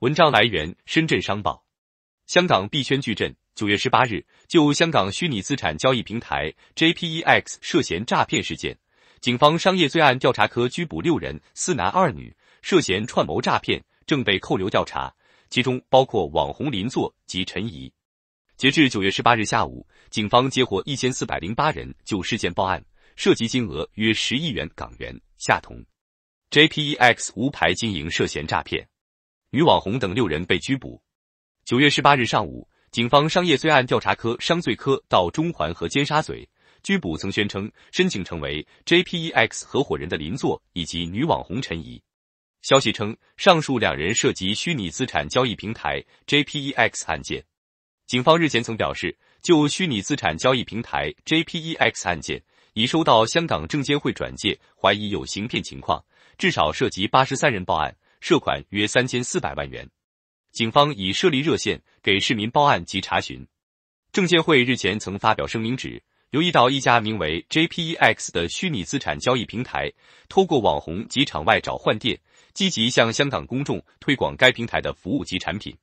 文章来源：深圳商报。香港币圈矩阵，九月十八日，就香港虚拟资产交易平台 JPEx 涉嫌诈骗事件，警方商业罪案调查科拘捕六人，四男二女，涉嫌串谋诈骗，正被扣留调查，其中包括网红林作及陈怡。截至九月十八日下午，警方接获一千四百零八人就事件报案，涉及金额约十亿元港元（下同）。JPEx 无牌经营，涉嫌诈骗。女网红等六人被拘捕。九月十八日上午，警方商业罪案调查科商罪科到中环和尖沙咀拘捕曾宣称申请成为 J P E X 合伙人的林作以及女网红陈怡。消息称，上述两人涉及虚拟资产交易平台 J P E X 案件。警方日前曾表示，就虚拟资产交易平台 J P E X 案件，已收到香港证监会转介，怀疑有行骗情况，至少涉及八十三人报案。涉款约三千四百万元，警方已设立热线给市民报案及查询。证监会日前曾发表声明，指留意到一家名为 JPEX 的虚拟资产交易平台，透过网红及场外找换店，积极向香港公众推广该平台的服务及产品。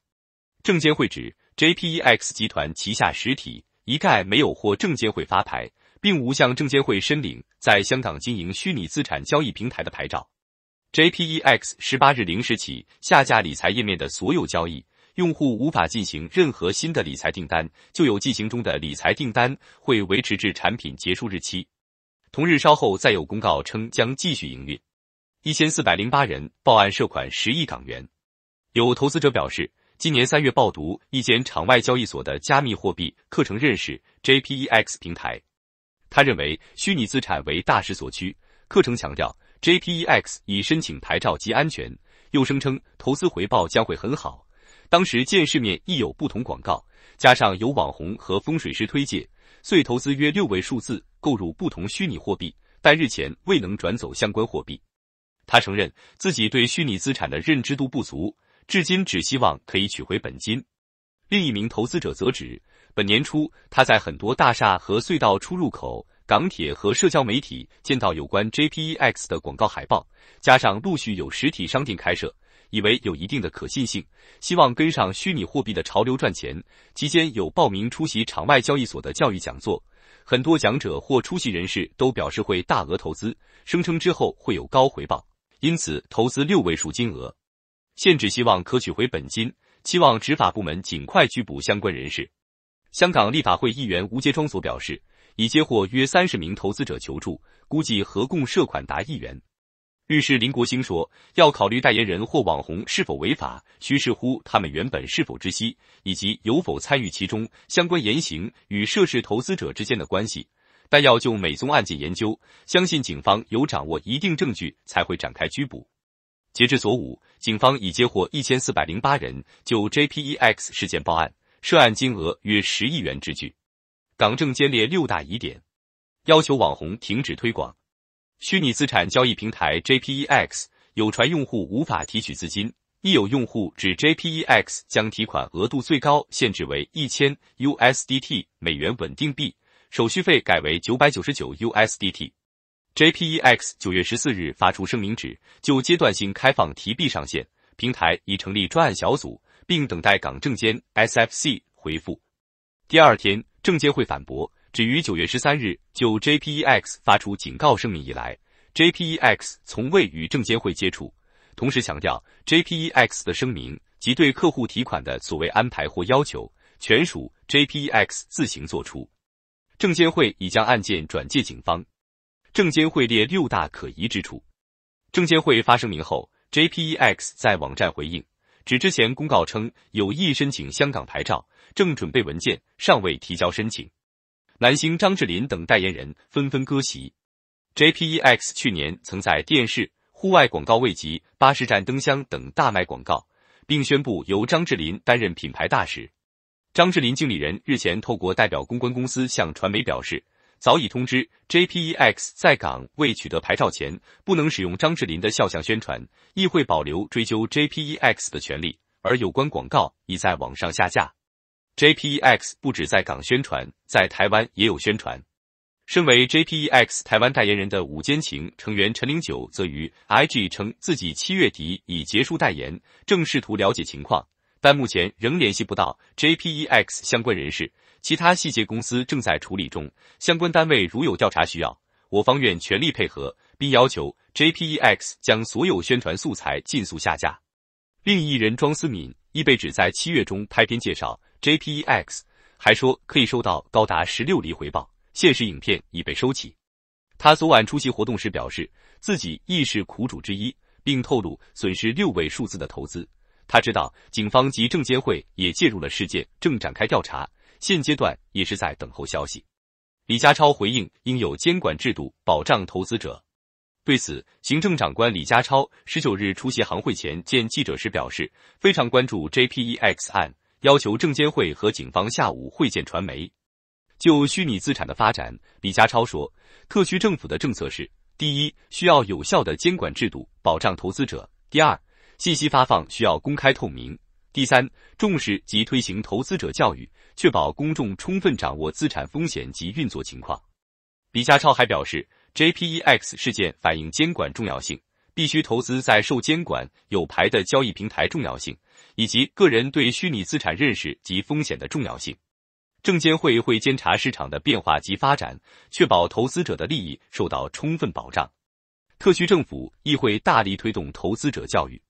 证监会指，JPEX 集团旗下实体一概没有获证监会发牌，并无向证监会申领在香港经营虚拟资产交易平台的牌照。JPEx 十八日零时起下架理财页面的所有交易，用户无法进行任何新的理财订单，就有进行中的理财订单会维持至产品结束日期。同日稍后再有公告称将继续营运。一千四百零八人报案涉款十亿港元，有投资者表示，今年三月报读一间场外交易所的加密货币课程认识 JPEx 平台，他认为虚拟资产为大势所趋。课程强调。JPEX 已申请牌照及安全，又声称投资回报将会很好。当时见世面亦有不同广告，加上有网红和风水师推介，遂投资约六位数字购入不同虚拟货币，但日前未能转走相关货币。他承认自己对虚拟资产的认知度不足，至今只希望可以取回本金。另一名投资者则指，本年初他在很多大厦和隧道出入口。港铁和社交媒体见到有关 J P E X 的广告海报，加上陆续有实体商店开设，以为有一定的可信性，希望跟上虚拟货币的潮流赚钱。期间有报名出席场外交易所的教育讲座，很多讲者或出席人士都表示会大额投资，声称之后会有高回报，因此投资六位数金额。现只希望可取回本金，期望执法部门尽快拘捕相关人士。香港立法会议员吴杰庄所表示。已接获约三十名投资者求助，估计合共涉款达亿元。律师林国兴说，要考虑代言人或网红是否违法，需视乎他们原本是否知悉，以及有否参与其中相关言行与涉事投资者之间的关系。但要就每宗案件研究，相信警方有掌握一定证据才会展开拘捕。截至昨午，警方已接获一千四百零八人就 J P E X 事件报案，涉案金额约十亿元之巨。港证监列六大疑点，要求网红停止推广虚拟资产交易平台 J P E X。有传用户无法提取资金，亦有用户指 J P E X 将提款额度最高限制为一千 USDT 美元稳定币，手续费改为九百九十九 USDT。J P E X 九月十四日发出声明指，就阶段性开放提币上限，平台已成立专案小组，并等待港证监 S F C 回复。第二天。证监会反驳，只于九月十三日就 J P E X 发出警告声明以来，J P E X 从未与证监会接触。同时强调，J P E X 的声明及对客户提款的所谓安排或要求，全属 J P E X 自行作出。证监会已将案件转介警方。证监会列六大可疑之处。证监会发声明后，J P E X 在网站回应。指之前公告称有意申请香港牌照，正准备文件，尚未提交申请。男星张智霖等代言人纷纷割席。J P E X 去年曾在电视、户外广告位及巴士站灯箱等大卖广告，并宣布由张智霖担任品牌大使。张智霖经理人日前透过代表公关公司向传媒表示。早已通知 J P E X 在港未取得牌照前，不能使用张智霖的肖像宣传，亦会保留追究 J P E X 的权利。而有关广告已在网上下架。J P E X 不止在港宣传，在台湾也有宣传。身为 J P E X 台湾代言人的午坚情成员陈零九则于 I G 称自己七月底已结束代言，正试图了解情况。但目前仍联系不到 J P E X 相关人士，其他细节公司正在处理中。相关单位如有调查需要，我方愿全力配合，并要求 J P E X 将所有宣传素材尽速下架。另一人庄思敏亦被指在七月中拍片介绍 J P E X，还说可以收到高达十六厘回报。现实影片已被收起。他昨晚出席活动时表示，自己亦是苦主之一，并透露损失六位数字的投资。他知道警方及证监会也介入了事件，正展开调查。现阶段也是在等候消息。李家超回应应有监管制度保障投资者。对此，行政长官李家超十九日出席行会前见记者时表示，非常关注 JPEX 案，要求证监会和警方下午会见传媒。就虚拟资产的发展，李家超说，特区政府的政策是：第一，需要有效的监管制度保障投资者；第二。信息发放需要公开透明。第三，重视及推行投资者教育，确保公众充分掌握资产风险及运作情况。李家超还表示，J P E X 事件反映监管重要性，必须投资在受监管、有牌的交易平台重要性，以及个人对虚拟资产认识及风险的重要性。证监会会监察市场的变化及发展，确保投资者的利益受到充分保障。特区政府亦会大力推动投资者教育。